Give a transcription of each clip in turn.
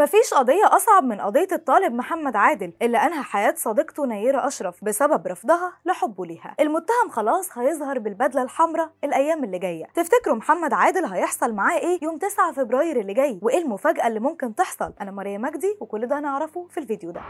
مفيش قضية أصعب من قضية الطالب محمد عادل اللي أنهى حياة صديقته نيرة أشرف بسبب رفضها لحبه ليها المتهم خلاص هيظهر بالبدلة الحمراء الأيام اللي جاية تفتكروا محمد عادل هيحصل معاه إيه يوم 9 فبراير اللي جاي وإيه المفاجأة اللي ممكن تحصل أنا ماريا مجدي وكل ده هنعرفه في الفيديو ده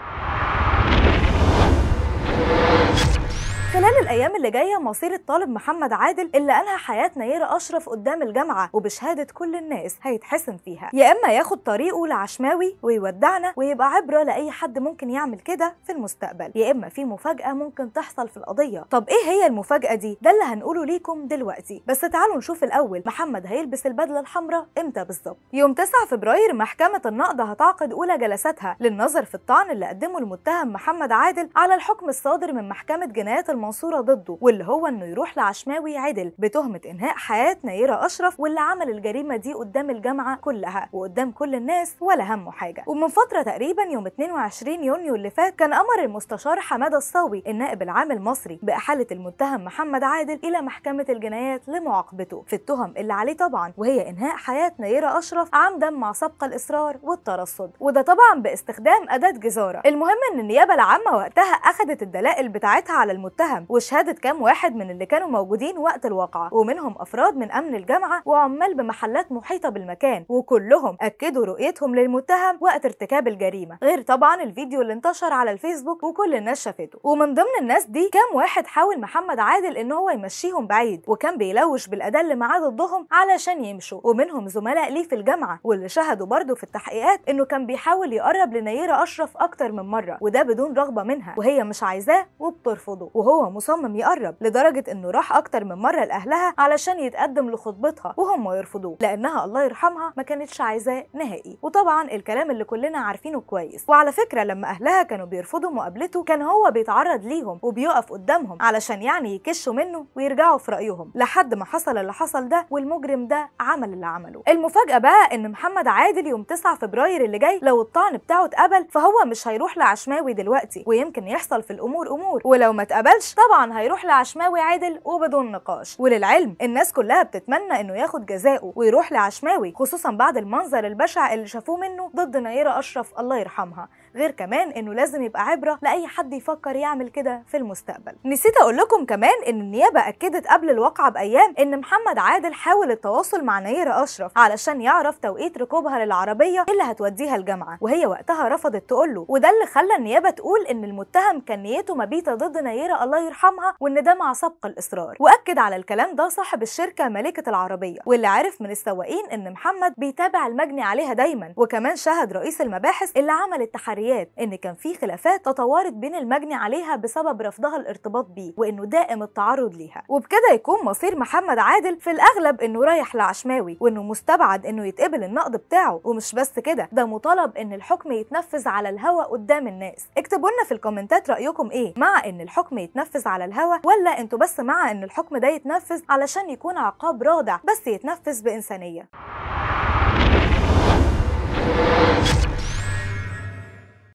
خلال الايام اللي جايه مصير الطالب محمد عادل اللي قالها حياه نيره اشرف قدام الجامعه وبشهاده كل الناس هيتحسم فيها يا اما ياخد طريقه لعشماوي ويودعنا ويبقى عبره لاي حد ممكن يعمل كده في المستقبل يا اما في مفاجاه ممكن تحصل في القضيه طب ايه هي المفاجاه دي ده اللي هنقوله ليكم دلوقتي بس تعالوا نشوف الاول محمد هيلبس البدله الحمراء امتى بالظبط يوم 9 فبراير محكمه النقد هتعقد اولى جلساتها للنظر في الطعن اللي قدمه المتهم محمد عادل على الحكم الصادر من محكمه جنايات المنصوره منصوره ضده واللي هو انه يروح لعشماوي عدل بتهمه انهاء حياه نيره اشرف واللي عمل الجريمه دي قدام الجامعه كلها وقدام كل الناس ولا همه حاجه ومن فتره تقريبا يوم 22 يونيو اللي فات كان امر المستشار حماده الصاوي النائب العام المصري باحاله المتهم محمد عادل الى محكمه الجنايات لمعاقبته في التهم اللي عليه طبعا وهي انهاء حياه نيره اشرف عمدا مع سبق الاصرار والترصد وده طبعا باستخدام اداه جزاره المهم ان النيابه العامه وقتها اخذت الدلائل بتاعتها على المتهم وشهاده كام واحد من اللي كانوا موجودين وقت الواقعه ومنهم افراد من امن الجامعه وعمال بمحلات محيطه بالمكان وكلهم اكدوا رؤيتهم للمتهم وقت ارتكاب الجريمه غير طبعا الفيديو اللي انتشر على الفيسبوك وكل الناس شافته ومن ضمن الناس دي كام واحد حاول محمد عادل ان هو يمشيهم بعيد وكان بيلوش بالاداه اللي معاه ضدهم علشان يمشوا ومنهم زملاء ليه في الجامعه واللي شهدوا برضه في التحقيقات انه كان بيحاول يقرب لنيره اشرف اكتر من مره وده بدون رغبه منها وهي مش عايزاه وبترفضه وهو مصمم يقرب لدرجة انه راح اكتر من مرة لاهلها علشان يتقدم لخطبتها وهم يرفضوه لانها الله يرحمها ما كانتش عايزاه نهائي وطبعا الكلام اللي كلنا عارفينه كويس وعلى فكرة لما اهلها كانوا بيرفضوا مقابلته كان هو بيتعرض ليهم وبيقف قدامهم علشان يعني يكشوا منه ويرجعوا في رايهم لحد ما حصل اللي حصل ده والمجرم ده عمل اللي عمله المفاجأة بقى ان محمد عادل يوم 9 فبراير اللي جاي لو الطعن بتاعه اتقبل فهو مش هيروح لعشماوي دلوقتي ويمكن يحصل في الامور امور ولو ما اتقبلش طبعا هيروح لعشماوي عادل وبدون نقاش وللعلم الناس كلها بتتمنى انه ياخد جزائه ويروح لعشماوي خصوصا بعد المنظر البشع اللي شافوه منه ضد نيره اشرف الله يرحمها غير كمان انه لازم يبقى عبره لاي حد يفكر يعمل كده في المستقبل نسيت اقول لكم كمان ان النيابه اكدت قبل الواقعه بايام ان محمد عادل حاول التواصل مع نيره اشرف علشان يعرف توقيت ركوبها للعربيه اللي هتوديها الجامعه وهي وقتها رفضت تقول له وده اللي خلى النيابه تقول ان المتهم كان نيته مبيته ضد نيره الله يرحمها وان ده مع سبق الاصرار واكد على الكلام ده صاحب الشركه مالكه العربيه واللي عرف من السواقين ان محمد بيتابع المجني عليها دايما وكمان شهد رئيس المباحث اللي عمل التحريات الجمهوريات ان كان في خلافات تطورت بين المجني عليها بسبب رفضها الارتباط بيه وانه دائم التعرض ليها وبكده يكون مصير محمد عادل في الاغلب انه رايح لعشماوي وانه مستبعد انه يتقبل النقد بتاعه ومش بس كده ده مطالب ان الحكم يتنفذ على الهوا قدام الناس اكتبوا لنا في الكومنتات رايكم ايه مع ان الحكم يتنفذ على الهوا ولا انتوا بس مع ان الحكم ده يتنفذ علشان يكون عقاب رادع بس يتنفذ بانسانيه